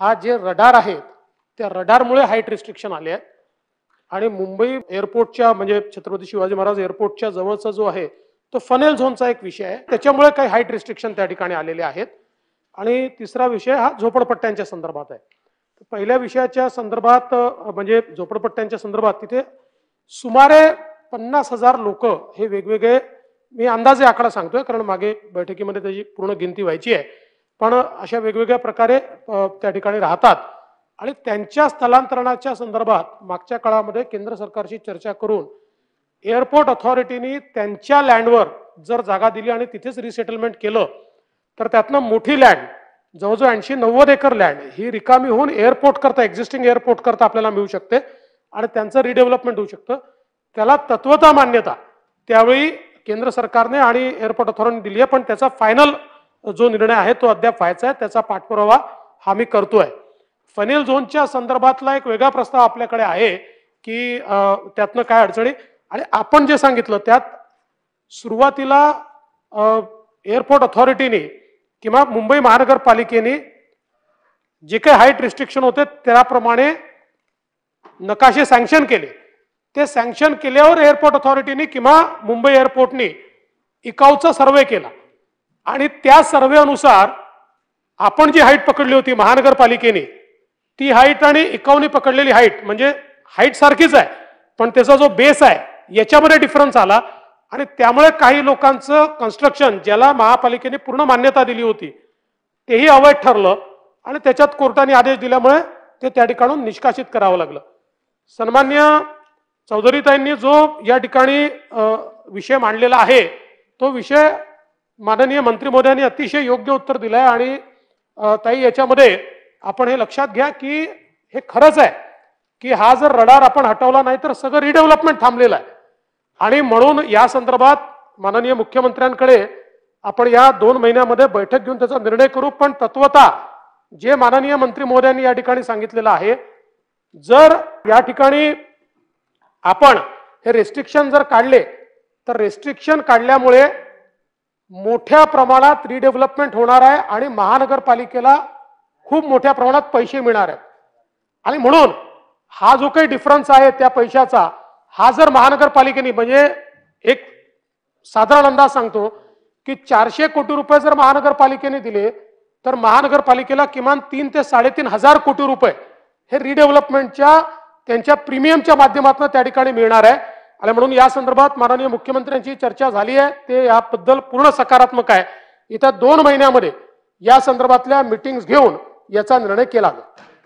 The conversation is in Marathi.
हा जे रडार आहेत त्या रडारमुळे हाईट रिस्ट्रिक्शन आले आहे आणि मुंबई एअरपोर्टच्या म्हणजे छत्रपती शिवाजी महाराज एअरपोर्टच्या जवळचा जो आहे तो फनेल झोनचा एक विषय आहे त्याच्यामुळे काही हाईट रिस्ट्रिक्शन त्या ठिकाणी आलेले आहेत आणि तिसरा विषय हा झोपडपट्ट्यांच्या संदर्भात आहे पहिल्या विषयाच्या संदर्भात म्हणजे झोपडपट्ट्यांच्या संदर्भात तिथे सुमारे पन्नास हजार लोक हे वेगवेगळे मी अंदाजे आकडा सांगतोय कारण मागे बैठकीमध्ये त्याची पूर्ण गिनती व्हायची आहे पण अशा वेगवेगळ्या प्रकारे त्या ठिकाणी राहतात आणि त्यांच्या स्थलांतरणाच्या संदर्भात मागच्या काळामध्ये केंद्र सरकारशी चर्चा करून एअरपोर्ट अथॉरिटीनी त्यांच्या लँडवर जर जागा दिली आणि तिथेच रिसेटलमेंट केलं तर त्यातनं मोठी लँड जवळजवळ ऐंशी नव्वद एकर लँड ही रिकामी होऊन एअरपोर्ट करता एक्झिस्टिंग एअरपोर्ट करता आपल्याला मिळू शकते आणि त्यांचं रिडेव्हलपमेंट होऊ शकतं त्याला तत्वता मान्यता त्यावेळी केंद्र सरकारने आणि एअरपोर्ट अथॉरिटीने दिली आहे पण त्याचा फायनल जो निर्णय आहे तो अद्याप व्हायचा आहे त्याचा पाठपुरावा हा मी करतोय फनिल झोनच्या संदर्भातला एक वेगळा प्रस्ताव आपल्याकडे आहे की त्यातनं काय अडचणी आणि आपण जे सांगितलं त्यात सुरुवातीला एअरपोर्ट अथॉरिटीने किंवा मुंबई महानगरपालिकेने जे काही हाईट रिस्ट्रिक्शन होते त्याप्रमाणे नकाशे सँक्शन केले ते सँक्शन केल्यावर एअरपोर्ट अथॉरिटीने किंवा मुंबई एअरपोर्टने इकाऊचा सर्वे केला आणि त्या अनुसार आपण जी हाईट पकडली होती महानगरपालिकेने ती हाईट आणि एकावनी पकडलेली हाईट म्हणजे हाईट सारखीच आहे पण त्याचा जो बेस आहे याच्यामध्ये डिफरन्स आला आणि त्यामुळे काही लोकांचं कन्स्ट्रक्शन ज्याला महापालिकेने पूर्ण मान्यता दिली होती तेही अवैध ठरलं आणि त्याच्यात कोर्टाने आदेश दिल्यामुळे ते त्या ठिकाणून निष्कासित करावं लागलं सन्मान्य चौधरीताईंनी जो या ठिकाणी विषय मांडलेला आहे तो विषय माननीय मंत्री महोदयांनी अतिशय योग्य उत्तर दिलं आहे आणि ताई याच्यामध्ये आपण हे लक्षात घ्या की हे खरंच आहे की हा जर रडार आपण हटवला नाही तर सगळं रिडेव्हलपमेंट थांबलेलं आहे आणि म्हणून या संदर्भात माननीय मुख्यमंत्र्यांकडे आपण या दोन महिन्यामध्ये बैठक घेऊन त्याचा निर्णय करू पण तत्वता जे माननीय मंत्री महोदयांनी या ठिकाणी सांगितलेलं आहे जर या ठिकाणी आपण हे रेस्ट्रिक्शन जर काढले तर रेस्ट्रिक्शन काढल्यामुळे मोठ्या प्रमाणात रिडेव्हलपमेंट होणार आहे आणि महानगरपालिकेला खूप मोठ्या प्रमाणात पैसे मिळणार आहेत आणि म्हणून हा जो काही डिफरन्स आहे त्या पैशाचा हा जर महानगरपालिकेने म्हणजे एक साधारण अंदाज सांगतो की चारशे कोटी रुपये जर महानगरपालिकेने दिले तर महानगरपालिकेला किमान तीन ते साडेतीन हजार कोटी रुपये हे रिडेव्हलपमेंटच्या त्यांच्या प्रीमियमच्या माध्यमातून त्या ठिकाणी मिळणार आहे आणि म्हणून या संदर्भात माननीय मुख्यमंत्र्यांची चर्चा झाली आहे ते याबद्दल पूर्ण सकारात्मक आहे येत्या दोन महिन्यामध्ये या संदर्भातल्या मिटिंग्स घेऊन याचा निर्णय केला